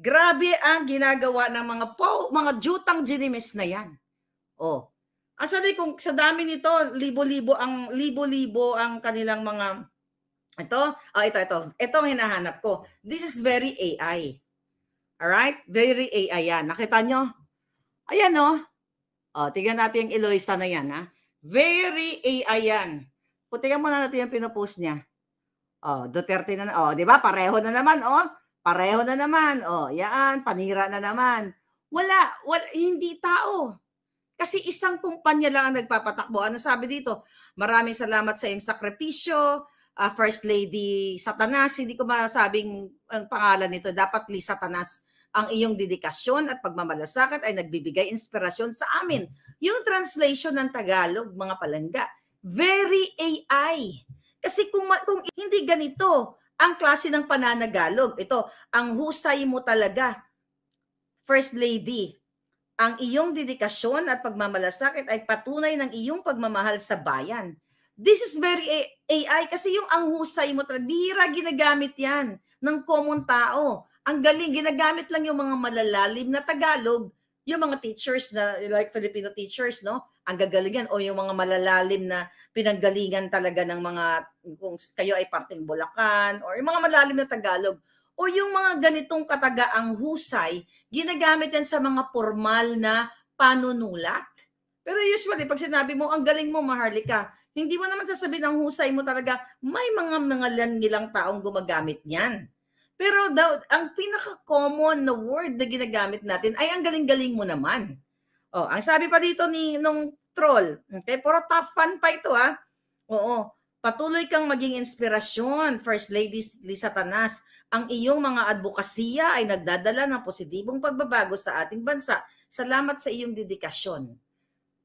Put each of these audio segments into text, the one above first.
Grabe ang ginagawa ng mga po, mga jutang ginimis na yan. Oh. Actually, kung sa dami nito, libo-libo ang libo-libo ang kanilang mga ito, oh, ito, ito. Ito ang hinahanap ko. This is very AI. All right? Very AI yan. Nakita nyo? Ayan o. Oh. oh, tingnan natin yung Eloisa na yan. Ha? Very AI yan. Putikan muna natin yung pinopost niya. Oh, Duterte na. Oh, di ba? Pareho na naman. Oh. Pareho na naman. O, oh, yaan, panira na naman. Wala, wala, hindi tao. Kasi isang kumpanya lang ang nagpapatakbo. Ano sabi dito? Maraming salamat sa iyong sakripisyo. Uh, First Lady Satanas, hindi ko masabing ang pangalan nito. Dapat Lee Satanas ang iyong dedikasyon at pagmamalasakit ay nagbibigay inspirasyon sa amin. Yung translation ng Tagalog, mga palangga, very AI. Kasi kung, kung hindi ganito ang klase ng pananagalog, ito, ang husay mo talaga, First Lady, ang iyong dedikasyon at pagmamalasakit ay patunay ng iyong pagmamahal sa bayan. This is very AI kasi yung ang husay mo talaga, bihira ginagamit yan ng common tao. Ang galing, ginagamit lang yung mga malalalim na Tagalog yung mga teachers na like Filipino teachers, no? Ang gagalingan o yung mga malalalim na pinanggalingan talaga ng mga kung kayo ay parteng Bulacan or yung mga malalim na Tagalog o yung mga ganitong kataga ang husay, ginagamit yan sa mga formal na panunulat. Pero usually, pag sinabi mo, ang galing mo, Maharlika, hindi mo naman sasabihin ang husay mo talaga, may mga mga nilang taong gumagamit niyan. Pero daw, ang pinaka-common na word na ginagamit natin ay ang galing-galing mo naman. Oh, ang sabi pa dito ni nung troll, okay, puro tough fun pa ito ha. Ah. Oo, patuloy kang maging inspirasyon, First Lady Lisa Satanas. Ang iyong mga advokasya ay nagdadala ng positibong pagbabago sa ating bansa. Salamat sa iyong dedikasyon.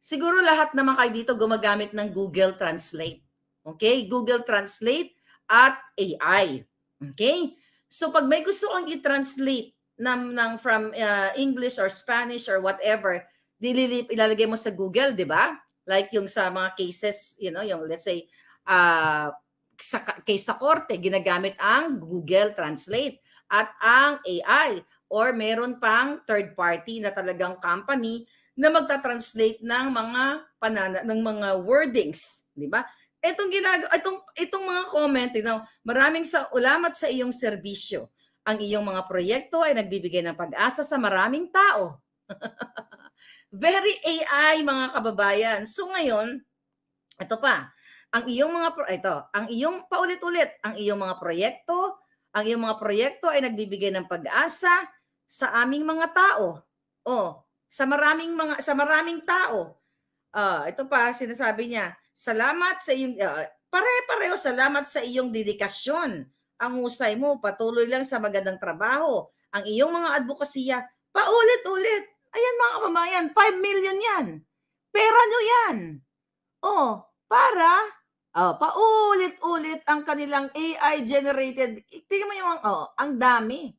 Siguro lahat naman kayo dito gumagamit ng Google Translate. Okay? Google Translate at AI. Okay? So pag may gusto kang i-translate ng, ng from uh, English or Spanish or whatever, dililip, ilalagay mo sa Google, di ba? Like yung sa mga cases, you know, yung let's say, uh, sa, case sa korte, ginagamit ang Google Translate at ang AI or meron pang third party na talagang company na magta-translate ng mga panana ng mga wordings, di ba? Itong ginagawa, itong, itong mga comment, you know, maraming sa ulamat sa iyong serbisyo. Ang iyong mga proyekto ay nagbibigay ng pag-asa sa maraming tao. Very AI mga kababayan. So ngayon, ito pa, ang iyong mga pro- ito, ang iyong paulit-ulit, ang iyong mga proyekto, ang iyong mga proyekto ay nagbibigay ng pag-asa sa aming mga tao. O, sa maraming mga sa maraming tao. Uh, ito pa, sinasabi niya, salamat sa iyong, uh, pare-pareho salamat sa iyong dedikasyon. Ang husay mo, patuloy lang sa magandang trabaho. Ang iyong mga advokasya, paulit-ulit. Ayan mga kamamayan, 5 million yan. Pera nyo yan. Oh, para oh, paulit-ulit ang kanilang AI-generated. Tingnan mo yung, oh, ang dami.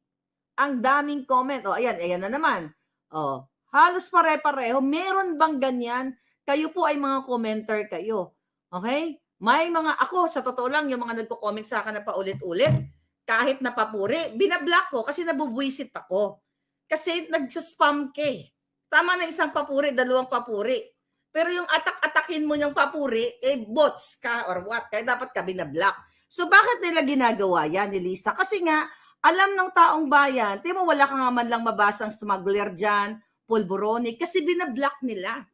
Ang daming comment. Oh, ayan, ayan na naman. Oh, halos pare-pareho. Meron bang ganyan kayo po ay mga commenter kayo. Okay? May mga, ako sa totoo lang, yung mga nagko-comment sa akin na paulit-ulit, kahit napapuri, binablock ko kasi nabubwisit ako. Kasi nagsaspam ka eh. Tama na isang papuri, dalawang papuri. Pero yung atak-atakin mo yung papuri, eh bots ka or what, kaya dapat ka binablock. So bakit nila ginagawa yan ni Lisa? Kasi nga, alam ng taong bayan, di mo wala ka nga man lang mabasang smuggler dyan, polboronic, kasi binablock nila.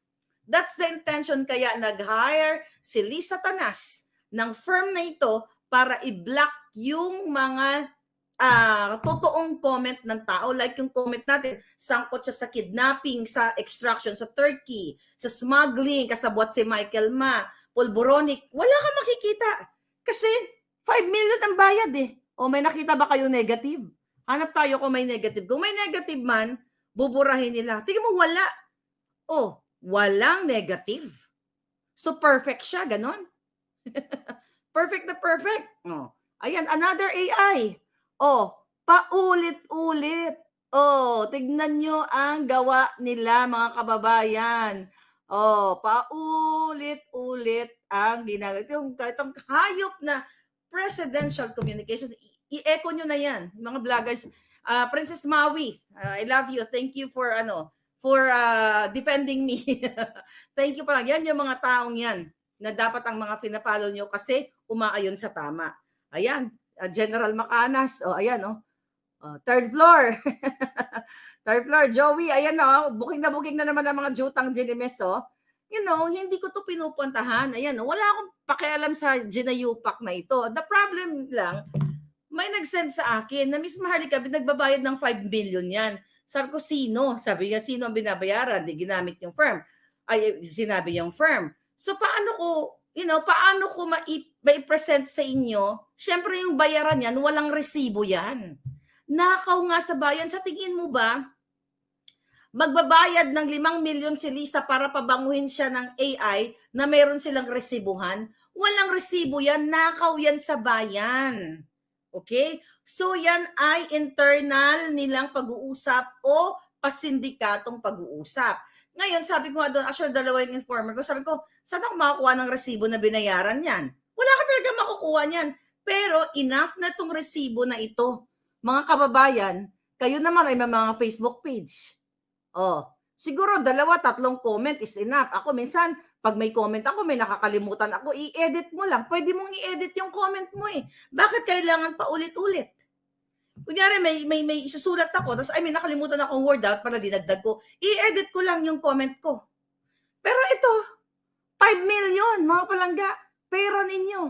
That's the intention kaya nag-hire si Lisa Tanas ng firm na ito para i-block yung mga uh, totoong comment ng tao. Like yung comment natin, sangkot siya sa kidnapping, sa extraction sa Turkey, sa smuggling, kasabwat si Michael Ma, Paul Boronic. Wala ka makikita. Kasi 5 million ang bayad eh. O may nakita ba kayo negative? Hanap tayo kung may negative. Kung may negative man, buburahin nila. Tingin mo, wala. Oh, Walang negative. So perfect siya, ganun. perfect na perfect. Oh. Ayan, another AI. Oh, paulit-ulit. Oh, tignan nyo ang gawa nila mga kababayan. Oh, paulit-ulit ang ginagawa. Itong, itong hayop na presidential communication. I-echo nyo na yan, mga vloggers. Uh, Princess Maui, uh, I love you. Thank you for ano for uh, defending me. Thank you pala. Yan yung mga taong yan na dapat ang mga pinapalo nyo kasi umaayon sa tama. Ayan, uh, General Macanas. O, oh, ayan, oh. oh third floor. third floor, Joey. Ayan, oh. Buking na buking na naman ang mga jutang Jinimes, oh. You know, hindi ko to pinupuntahan. Ayan, oh. wala akong pakialam sa ginayupak na ito. The problem lang, may nag-send sa akin na Miss Maharlika, nagbabayad ng 5 million yan. Sabi ko, sino? Sabi niya, sino ang binabayaran? Di ginamit yung firm. Ay, sinabi yung firm. So, paano ko, you know, paano ko ma-present sa inyo? Siyempre, yung bayaran yan, walang resibo yan. Nakaw nga sa bayan. Sa tingin mo ba, magbabayad ng 5 milyon si Lisa para pabanguhin siya ng AI na meron silang resibuhan? Walang resibo yan. Nakaw yan sa bayan. Okay? So yan ay internal nilang pag-uusap o pasindikatong pag-uusap. Ngayon, sabi ko nga doon, actually dalawa yung informer ko, sabi ko, saan ako makakuha ng resibo na binayaran yan? Wala ka talaga makukuha niyan. Pero enough na tong resibo na ito. Mga kababayan, kayo naman ay may mga Facebook page. Oh, siguro dalawa, tatlong comment is enough. Ako minsan, pag may comment ako, may nakakalimutan ako, i-edit mo lang. Pwede mong i-edit yung comment mo eh. Bakit kailangan pa ulit-ulit? kunyari may may may isusulat ako tapos I mean nakalimutan akong word out para dinagdag ko. I-edit ko lang yung comment ko. Pero ito 5 million mga palangga pera ninyo.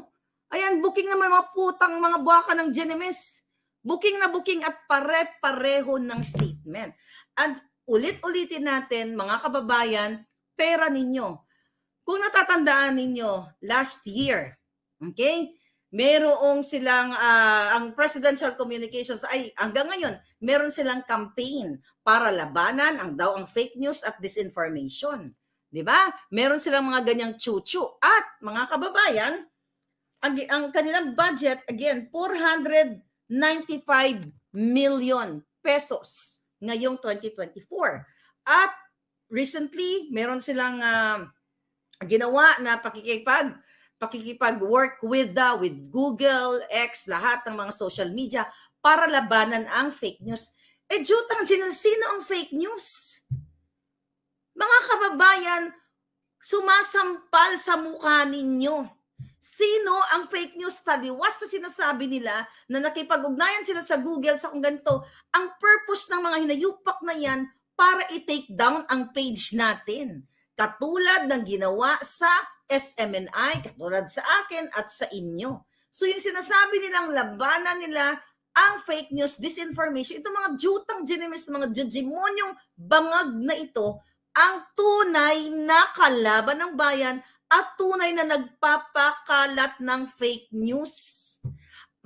Ayan booking naman mga putang mga buwaka ng Genesis. Booking na booking at pare-pareho ng statement. At ulit-ulitin natin mga kababayan, pera ninyo. Kung natatandaan ninyo last year, okay? merong silang uh, ang presidential communications ay hanggang ngayon meron silang campaign para labanan ang daw ang fake news at disinformation. 'Di ba? Meron silang mga ganyang chuchu at mga kababayan ang, ang kanilang budget again 495 million pesos ngayong 2024. At recently meron silang uh, ginawa na pakikipag pakikipag-work with the, with Google, X, lahat ng mga social media para labanan ang fake news. Eh, jutang ginan, sino ang fake news? Mga kababayan, sumasampal sa mukha ninyo. Sino ang fake news taliwas sa sinasabi nila na nakipag-ugnayan sila sa Google sa kung ganito? Ang purpose ng mga hinayupak na yan para i-take down ang page natin Katulad ng ginawa sa SMNI, katulad sa akin at sa inyo. So yung sinasabi nilang labanan nila ang fake news, disinformation, itong mga jutang genimis, mga jejimonyong bangag na ito, ang tunay na kalaban ng bayan at tunay na nagpapakalat ng fake news.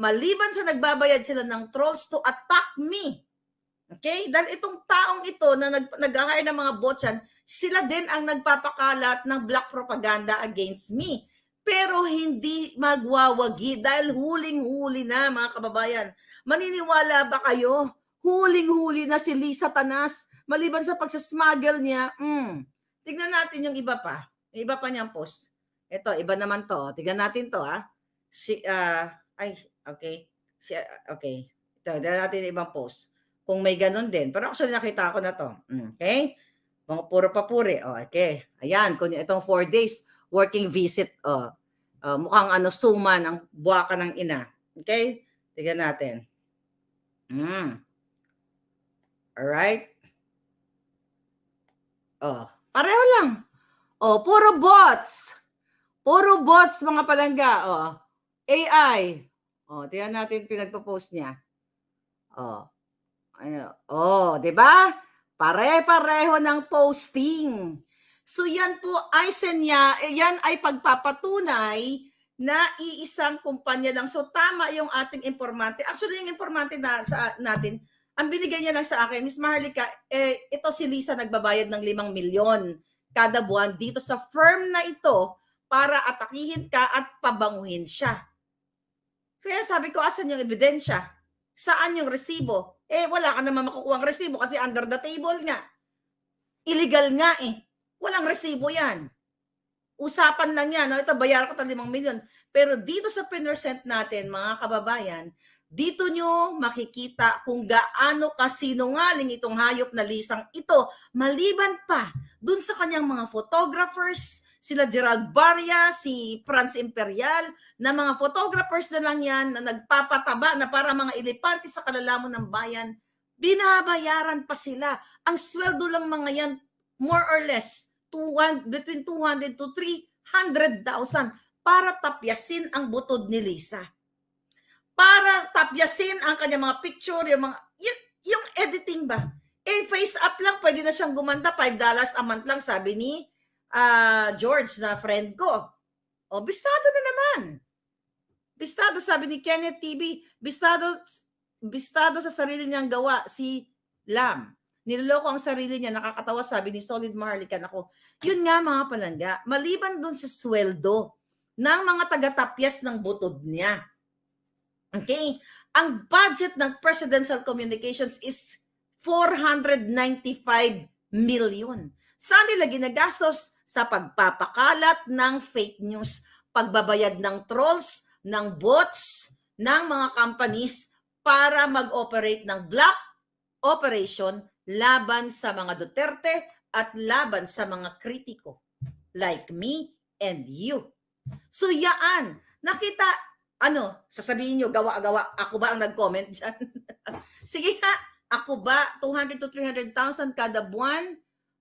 Maliban sa nagbabayad sila ng trolls to attack me, Okay? Dahil itong taong ito na nag, nag-hire ng mga bots yan, sila din ang nagpapakalat ng black propaganda against me. Pero hindi magwawagi dahil huling-huli na mga kababayan. Maniniwala ba kayo? Huling-huli na si Lisa Tanas maliban sa pagsasmuggle niya. Mm, tignan natin yung iba pa. Yung iba pa niyang post. Ito, iba naman to. Tignan natin to ha. Ah. Si, uh, ay, okay. Si, uh, okay. Ito, tignan natin yung ibang post kung may ganun din. Pero actually nakita ko na to. Mm, okay? Mga puro papuri. Oh, okay. Ayan, kung itong four days working visit. Oh, uh, mukhang ano suma ng buwaka ng ina. Okay? Tignan natin. Mm. All right. Oh, pareho lang. Oh, puro bots. Puro bots mga palangga. Oh, AI. Oh, tingnan natin pinagpo-post niya. Oh, ano, oh, 'di ba? Pare-pareho ng posting. So yan po ay senya, eh, yan ay pagpapatunay na iisang kumpanya lang. So tama yung ating informante. Actually, yung informante na, sa, natin, ang binigay niya lang sa akin, Miss Maharlika, eh, ito si Lisa nagbabayad ng 5 milyon kada buwan dito sa firm na ito para atakihin ka at pabanguhin siya. Kaya sabi ko, asan yung ebidensya? Saan yung resibo? eh wala ka naman makukuha ang resibo kasi under the table nga. Illegal nga eh. Walang resibo yan. Usapan lang yan. Ito, bayaran ko 5 milyon. Pero dito sa pinercent natin, mga kababayan, dito nyo makikita kung gaano kasinungaling itong hayop na lisang ito, maliban pa dun sa kanyang mga photographers, sila Gerald Barya, si Franz Imperial, na mga photographers na lang yan na nagpapataba na para mga elepante sa kalalamon ng bayan, binabayaran pa sila. Ang sweldo lang mga yan, more or less, 200, between 200 to 300,000 para tapyasin ang butod ni Lisa. Para tapyasin ang kanyang mga picture, yung mga, yung, yung editing ba? Eh, face up lang, pwede na siyang gumanda, $5 dollars a month lang, sabi ni uh, George na friend ko. O, oh, bistado na naman. Bistado, sabi ni Kenneth TV, bistado, bistado sa sarili niyang gawa si Lam. Niloloko ang sarili niya, nakakatawa sabi ni Solid Marlican ako. Yun nga mga palangga, maliban dun sa sweldo ng mga taga-tapyas ng butod niya. Okay? Ang budget ng Presidential Communications is 495 million. Saan nila ginagastos? sa pagpapakalat ng fake news, pagbabayad ng trolls, ng bots, ng mga companies para mag-operate ng black operation laban sa mga Duterte at laban sa mga kritiko like me and you. So yaan, nakita, ano, sasabihin nyo, gawa-gawa, ako ba ang nag-comment dyan? Sige ha, ako ba, 200 to 300,000 kada buwan?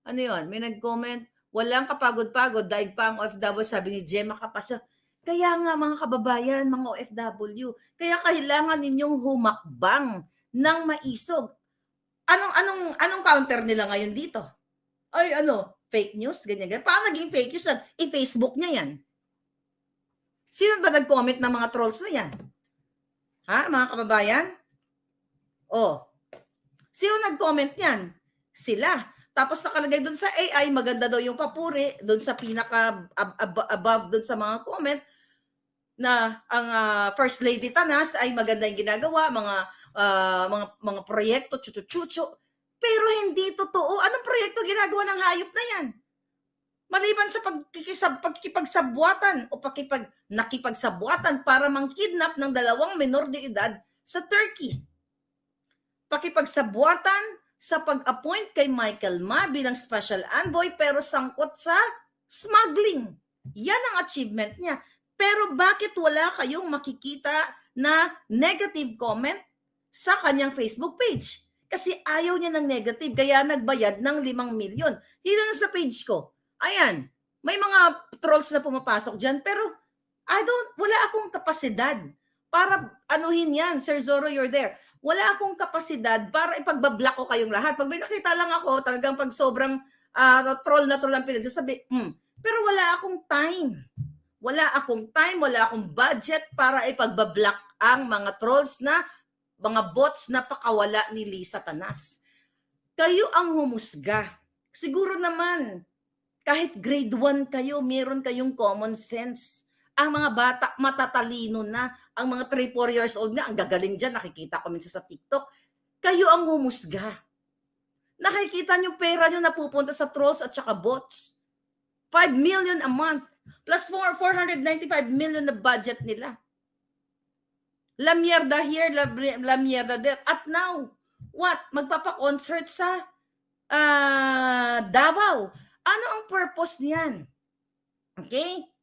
Ano yon May nag-comment, Walang kapagod-pagod. Daig pa ang OFW, sabi ni Gemma Kapasya. Kaya nga mga kababayan, mga OFW, kaya kailangan ninyong humakbang ng maisog. Anong anong anong counter nila ngayon dito? Ay ano, fake news, ganyan ganyan. Paano naging fake news? I-Facebook niya 'yan. Sino ba nag-comment ng mga trolls na 'yan? Ha, mga kababayan? Oh. Sino nag-comment niyan? Sila. Tapos nakalagay doon sa AI, maganda daw yung papuri, doon sa pinaka ab- ab- above doon sa mga comment na ang uh, First Lady Tanas ay maganda yung ginagawa, mga uh, mga mga proyekto, chuchuchucho. Pero hindi totoo. Anong proyekto ginagawa ng hayop na yan? Maliban sa pagkikisab, pagkipagsabwatan o pakipag, nakipagsabwatan para mangkidnap ng dalawang menor de edad sa Turkey. Pakipagsabwatan sa pag-appoint kay Michael Ma bilang special envoy pero sangkot sa smuggling. Yan ang achievement niya. Pero bakit wala kayong makikita na negative comment sa kanyang Facebook page? Kasi ayaw niya ng negative, kaya nagbayad ng 5 milyon. Dito na sa page ko. Ayan, may mga trolls na pumapasok dyan, pero I don't, wala akong kapasidad para anuhin yan, Sir Zoro, you're there wala akong kapasidad para ipagbablock ko kayong lahat. Pag may nakita lang ako, talagang pag sobrang uh, troll na troll ang pinagsasabi, mm. pero wala akong time. Wala akong time, wala akong budget para ipagbablock ang mga trolls na mga bots na pakawala ni Lisa Tanas. Kayo ang humusga. Siguro naman, kahit grade 1 kayo, meron kayong common sense. Ang mga bata matatalino na, ang mga 3-4 years old na, ang gagaling dyan, nakikita ko minsan sa TikTok, kayo ang humusga. Nakikita niyo pera niyo napupunta sa trolls at saka bots. 5 million a month plus 495 million na budget nila. La mierda here, la, la mierda there. At now, what? Magpapa-concert sa uh, Davao. Ano ang purpose niyan? Okay?